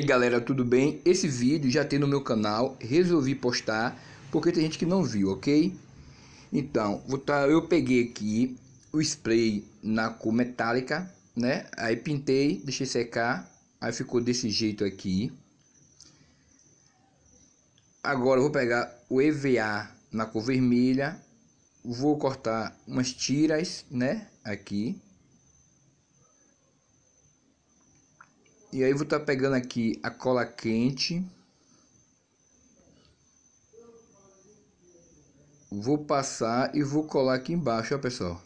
aí galera, tudo bem? Esse vídeo já tem no meu canal, resolvi postar porque tem gente que não viu, ok? Então, tá, eu peguei aqui o spray na cor metálica, né? Aí pintei, deixei secar, aí ficou desse jeito aqui. Agora eu vou pegar o EVA na cor vermelha, vou cortar umas tiras, né? Aqui. E aí vou estar tá pegando aqui a cola quente. Vou passar e vou colar aqui embaixo, ó pessoal.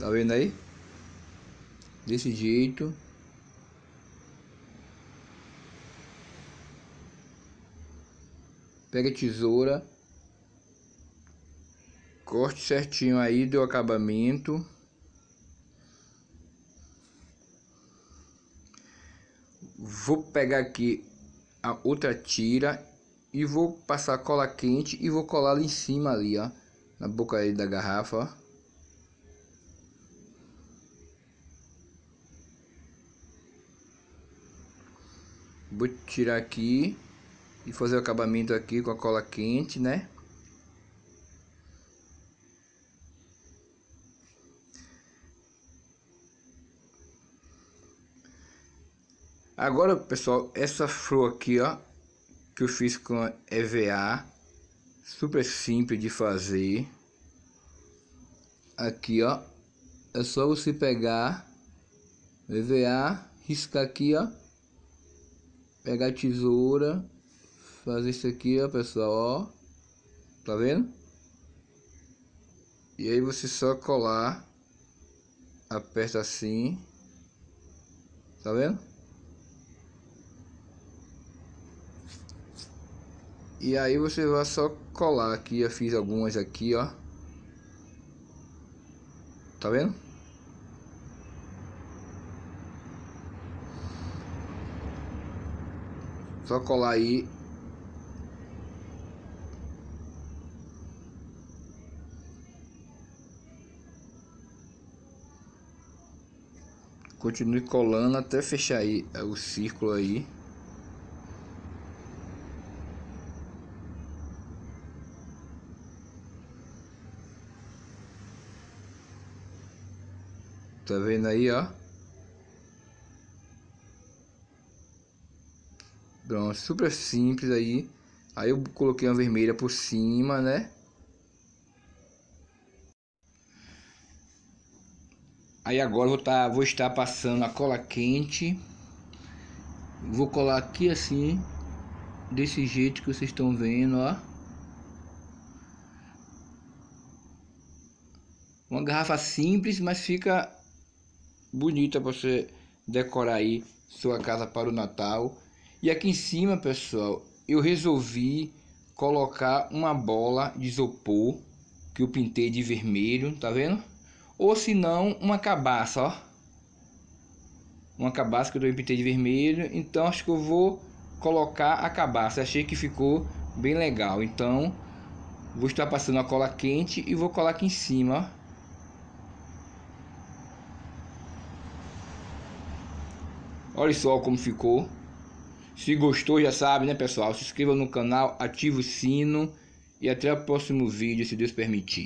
Tá vendo aí? Desse jeito. Pega a tesoura. Corte certinho aí do acabamento. Vou pegar aqui a outra tira e vou passar cola quente e vou colar ali em cima ali, ó, na boca aí da garrafa, ó. Vou tirar aqui e fazer o acabamento aqui com a cola quente, né? Agora, pessoal, essa flor aqui, ó, que eu fiz com EVA, super simples de fazer. Aqui, ó, é só você pegar EVA, riscar aqui, ó, pegar a tesoura Fazer isso aqui, ó, pessoal, ó. Tá vendo? E aí você só colar. Aperta assim. Tá vendo? E aí você vai só colar aqui. Eu fiz algumas aqui, ó. Tá vendo? Só colar aí Continue colando até fechar aí é, o círculo aí. Tá vendo aí, ó? Pronto, super simples aí. Aí eu coloquei uma vermelha por cima, né? Aí agora vou, tá, vou estar passando a cola quente. Vou colar aqui assim, desse jeito que vocês estão vendo, ó. Uma garrafa simples, mas fica bonita para você decorar aí sua casa para o Natal. E aqui em cima, pessoal, eu resolvi colocar uma bola de isopor que eu pintei de vermelho, tá vendo? Ou se não, uma cabaça, ó. Uma cabaça que eu pintei de vermelho. Então acho que eu vou colocar a cabaça. Achei que ficou bem legal. Então vou estar passando a cola quente e vou colar aqui em cima, ó. Olha só como ficou. Se gostou, já sabe, né, pessoal? Se inscreva no canal, ative o sino e até o próximo vídeo, se Deus permitir.